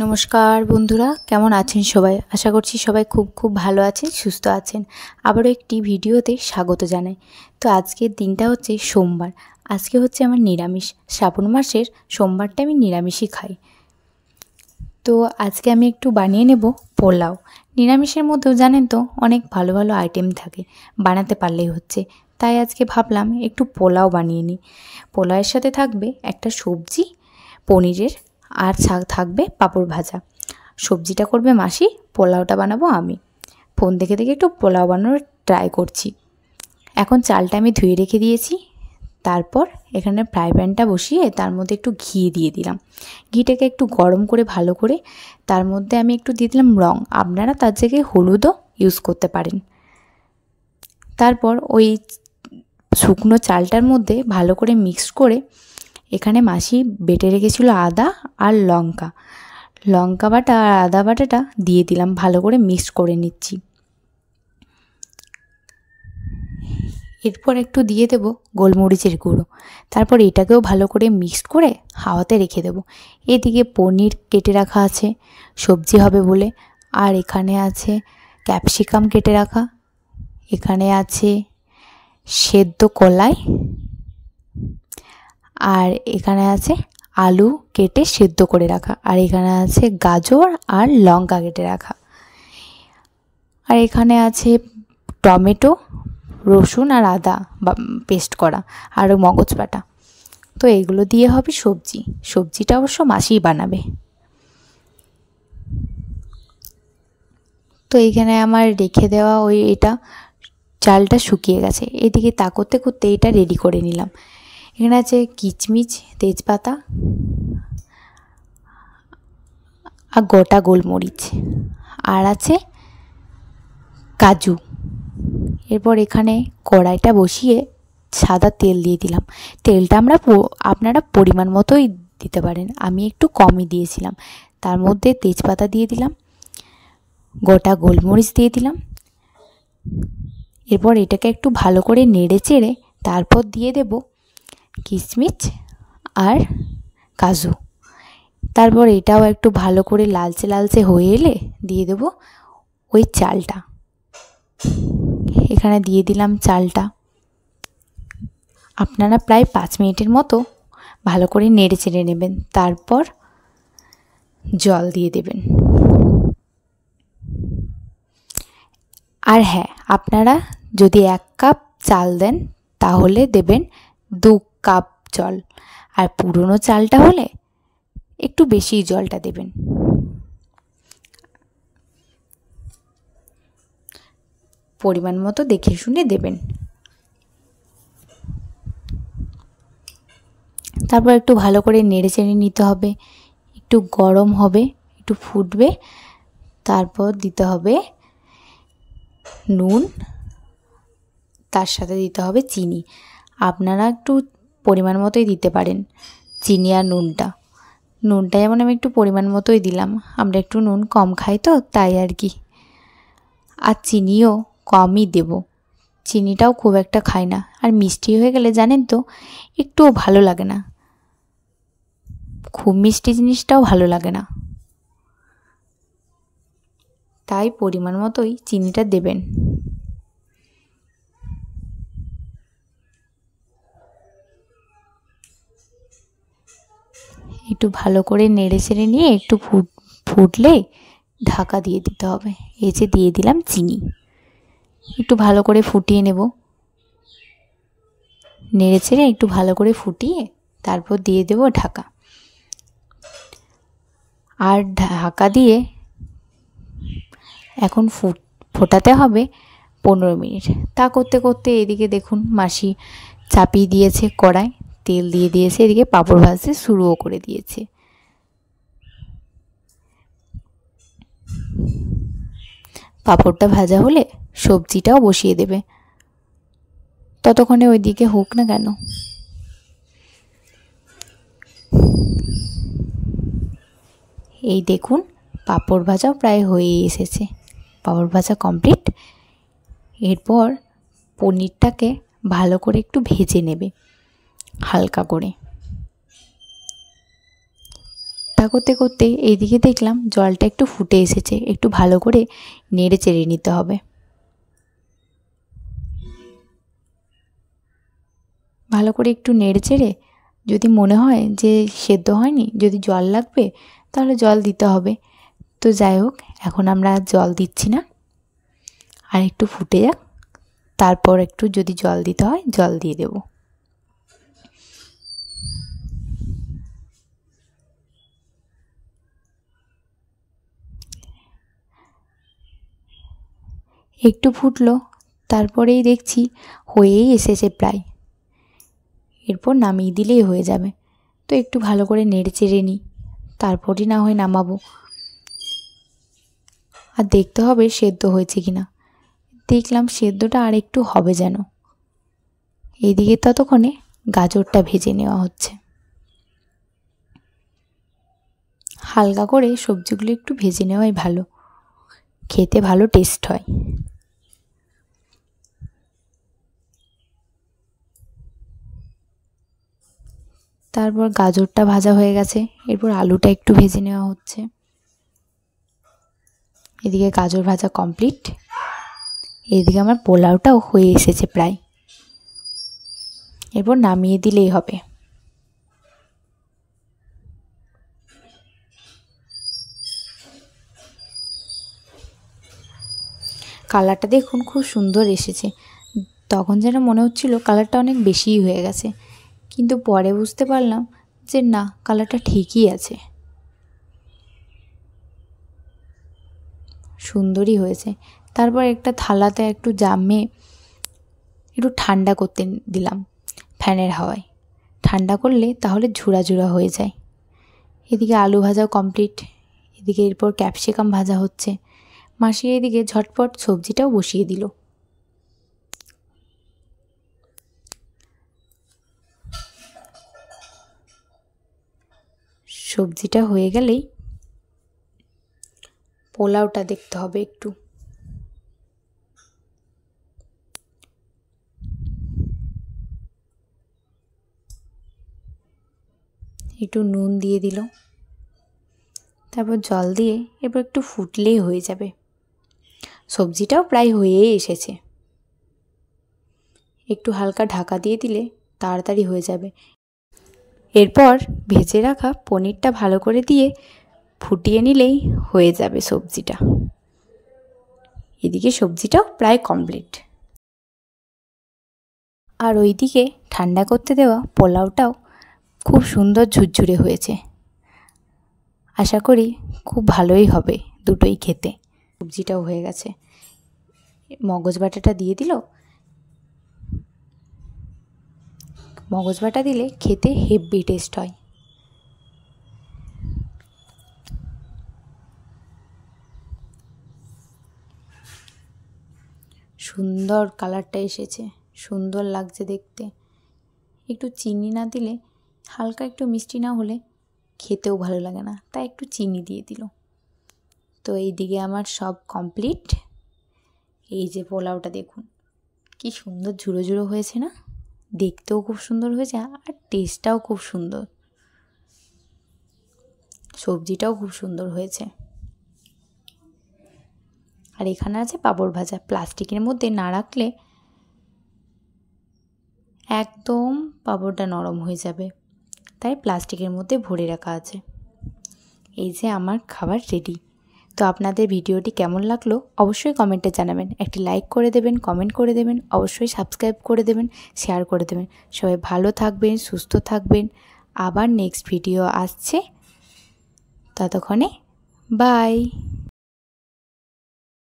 নমস্কার বন্ধুরা কেমন আছেন সবাই আশা করছি সবাই খুব খুব ভালো আছেন সুস্থ আছেন আবারও একটি ভিডিওতে স্বাগত জানাই তো আজকের দিনটা হচ্ছে সোমবার আজকে হচ্ছে আমার নিরামিষ শ্রাবণ মাসের সোমবারটা আমি নিরামিষই খাই তো আজকে আমি একটু বানিয়ে নেব পোলাও নিরামিষের মধ্যেও জানেন তো অনেক ভালো ভালো আইটেম থাকে বানাতে পারলেই হচ্ছে তাই আজকে ভাবলাম একটু পোলাও বানিয়ে নিই পোলাওয়ের সাথে থাকবে একটা সবজি পনিরের আর থাকবে পাঁপড় ভাজা সবজিটা করবে মাসি পোলাওটা বানাবো আমি ফোন দেখে দেখে একটু পোলাও বানানোর ট্রাই করছি এখন চালটা আমি ধুয়ে রেখে দিয়েছি তারপর এখানে ফ্রাই প্যানটা বসিয়ে তার মধ্যে একটু ঘি দিয়ে দিলাম ঘিটাকে একটু গরম করে ভালো করে তার মধ্যে আমি একটু দিয়ে দিলাম রং আপনারা তার জায়গায় হলুদও ইউজ করতে পারেন তারপর ওই শুকনো চালটার মধ্যে ভালো করে মিক্স করে এখানে মাসি বেটে রেখেছিল আদা আর লঙ্কা লঙ্কা বাটা আর আদা বাটাটা দিয়ে দিলাম ভালো করে মিক্স করে নিচ্ছি এরপর একটু দিয়ে দেব গোলমরিচের গুঁড়ো তারপর এটাকেও ভালো করে মিক্স করে হাওয়াতে রেখে দেব এদিকে পনির কেটে রাখা আছে সবজি হবে বলে আর এখানে আছে ক্যাপসিকাম কেটে রাখা এখানে আছে সেদ্ধ কলাই আর এখানে আছে আলু কেটে সেদ্ধ করে রাখা আর এখানে আছে গাজর আর লঙ্কা কেটে রাখা আর এখানে আছে টমেটো রসুন আর আদা পেস্ট করা আর মগজ বাটা তো এগুলো দিয়ে হবে সবজি সবজিটা অবশ্য মাসেই বানাবে তো এইখানে আমার রেখে দেওয়া ওই এটা চালটা শুকিয়ে গেছে এদিকে তা করতে এটা রেডি করে নিলাম এখানে আছে কিচমিচ তেজপাতা আর গোটা গোলমরিচ আর আছে কাজু এরপর এখানে কড়াইটা বসিয়ে সাদা তেল দিয়ে দিলাম তেলটা আমরা আপনারা পরিমাণ মতোই দিতে পারেন আমি একটু কমই দিয়েছিলাম তার মধ্যে তেজপাতা দিয়ে দিলাম গোটা গোলমরিচ দিয়ে দিলাম এরপর এটাকে একটু ভালো করে নেড়ে চেড়ে তারপর দিয়ে দেবো কিসমিচ আর কাজু তারপর এটাও একটু ভালো করে লালচে লালচে হয়ে এলে দিয়ে দেবো ওই চালটা এখানে দিয়ে দিলাম চালটা আপনারা প্রায় পাঁচ মিনিটের মতো ভালো করে নেড়ে চেড়ে নেবেন তারপর জল দিয়ে দেবেন আর হ্যাঁ আপনারা যদি এক কাপ চাল দেন তাহলে দেবেন দু কাপ জল আর পুরনো চালটা হলে একটু বেশি জলটা দেবেন পরিমাণ মতো দেখে শুনে দেবেন তারপর একটু ভালো করে নেড়ে চেড়ে নিতে হবে একটু গরম হবে একটু ফুটবে তারপর দিতে হবে নুন তার সাথে দিতে হবে চিনি আপনারা একটু পরিমাণ মতোই দিতে পারেন চিনি আর নুনটা নুনটা যেমন আমি একটু পরিমাণ মতোই দিলাম আমরা একটু নুন কম খাই তো তাই আর কি আর চিনিও কমই দেব চিনিটাও খুব একটা খাই না আর মিষ্টি হয়ে গেলে জানেন তো একটুও ভালো লাগে না খুব মিষ্টি জিনিসটাও ভালো লাগে না তাই পরিমাণ মতোই চিনিটা দেবেন একটু ভালো করে নেড়ে চেড়ে নিয়ে একটু ফুট ফুটলে ঢাকা দিয়ে দিতে হবে এই যে দিয়ে দিলাম চিনি একটু ভালো করে ফুটিয়ে নেব নেড়ে চেড়ে একটু ভালো করে ফুটিয়ে তারপর দিয়ে দেব ঢাকা আর ঢাকা দিয়ে এখন ফুট ফোটাতে হবে পনেরো মিনিট তা করতে করতে এদিকে দেখুন মাসি চাপিয়ে দিয়েছে কড়ায় তেল দিয়ে দিয়েছে এদিকে পাঁপড় ভাজতে শুরুও করে দিয়েছে পাঁপড়টা ভাজা হলে সবজিটাও বসিয়ে দেবে ততক্ষণে ওইদিকে হোক না কেন এই দেখুন পাঁপড় ভাজাও প্রায় হয়ে এসেছে পাঁপড় ভাজা কমপ্লিট এরপর পনিরটাকে ভালো করে একটু ভেজে নেবে হালকা করে তা করতে করতে এইদিকে দেখলাম জলটা একটু ফুটে এসেছে একটু ভালো করে নেড়ে চেড়ে নিতে হবে ভালো করে একটু নেড়ে চেড়ে যদি মনে হয় যে সেদ্ধ হয়নি যদি জল লাগবে তাহলে জল দিতে হবে তো যাই হোক এখন আমরা জল দিচ্ছি না আর একটু ফুটে যাক তারপর একটু যদি জল দিতে হয় জল দিয়ে দেবো একটু ফুটল তারপরেই দেখছি হয়েই এসেছে প্রায় এরপর নামিয়ে দিলেই হয়ে যাবে তো একটু ভালো করে নেড়ে চেড়ে নিই তারপরই না হয় নামাবো আর দেখতে হবে সেদ্ধ হয়েছে কি না দেখলাম সেদ্ধটা আর একটু হবে যেন এদিকে ততক্ষণে গাজরটা ভেজে নেওয়া হচ্ছে হালকা করে সবজিগুলো একটু ভেজে নেওয়াই ভালো খেতে ভালো টেস্ট হয় তারপর গাজরটা ভাজা হয়ে গেছে এরপর আলুটা একটু ভেজে নেওয়া হচ্ছে এদিকে গাজর ভাজা কমপ্লিট এদিকে আমার পোলাওটাও হয়ে এসেছে প্রায় এরপর নামিয়ে দিলেই হবে কালারটা দেখুন খুব সুন্দর এসেছে তখন যেন মনে হচ্ছিল কালারটা অনেক বেশিই হয়ে গেছে কিন্তু পরে বুঝতে পারলাম যে না কালারটা ঠিকই আছে সুন্দরই হয়েছে তারপর একটা থালাতে একটু জামে একটু ঠান্ডা করতে দিলাম ফ্যানের হাওয়ায় ঠান্ডা করলে তাহলে ঝুড়া ঝুড়া হয়ে যায় এদিকে আলু ভাজাও কমপ্লিট এদিকে এরপর ক্যাপসিকাম ভাজা হচ্ছে মাসি এদিকে ঝটপট সবজিটাও বসিয়ে দিল সবজিটা হয়ে গেলেই পোলাওটা দেখতে হবে একটু একটু নুন দিয়ে দিল তারপর জল দিয়ে এবার একটু ফুটলেই হয়ে যাবে সবজিটাও প্রায় হয়েই এসেছে একটু হালকা ঢাকা দিয়ে দিলে তাড়াতাড়ি হয়ে যাবে এরপর ভেজে রাখা পনিরটা ভালো করে দিয়ে ফুটিয়ে নিলেই হয়ে যাবে সবজিটা এদিকে সবজিটাও প্রায় কমপ্লিট আর ওইদিকে ঠান্ডা করতে দেওয়া পোলাওটাও খুব সুন্দর ঝুরঝুরে হয়েছে আশা করি খুব ভালোই হবে দুটোই খেতে সবজিটাও হয়ে গেছে মগজ বাটাটা দিয়ে দিল মগজ বাটা দিলে খেতে হেভি টেস্ট হয় সুন্দর কালারটা এসেছে সুন্দর লাগছে দেখতে একটু চিনি না দিলে হালকা একটু মিষ্টি না হলে খেতেও ভালো লাগে না তাই একটু চিনি দিয়ে দিল তো এই দিকে আমার সব কমপ্লিট এই যে পোলাওটা দেখুন কি সুন্দর ঝুড়ো ঝুড়ো হয়েছে না দেখতেও খুব সুন্দর হয়েছে আর টেস্টটাও খুব সুন্দর সবজিটাও খুব সুন্দর হয়েছে আর এখানে আছে পাঁপড় ভাজা প্লাস্টিকের মধ্যে না রাখলে একদম পাঁপড়টা নরম হয়ে যাবে তাই প্লাস্টিকের মধ্যে ভরে রাখা আছে এই যে আমার খাবার রেডি তো আপনাদের ভিডিওটি কেমন লাগলো অবশ্যই কমেন্টে জানাবেন একটি লাইক করে দেবেন কমেন্ট করে দেবেন অবশ্যই সাবস্ক্রাইব করে দেবেন শেয়ার করে দেবেন সবাই ভালো থাকবেন সুস্থ থাকবেন আবার নেক্সট ভিডিও আসছে ততক্ষণে বাই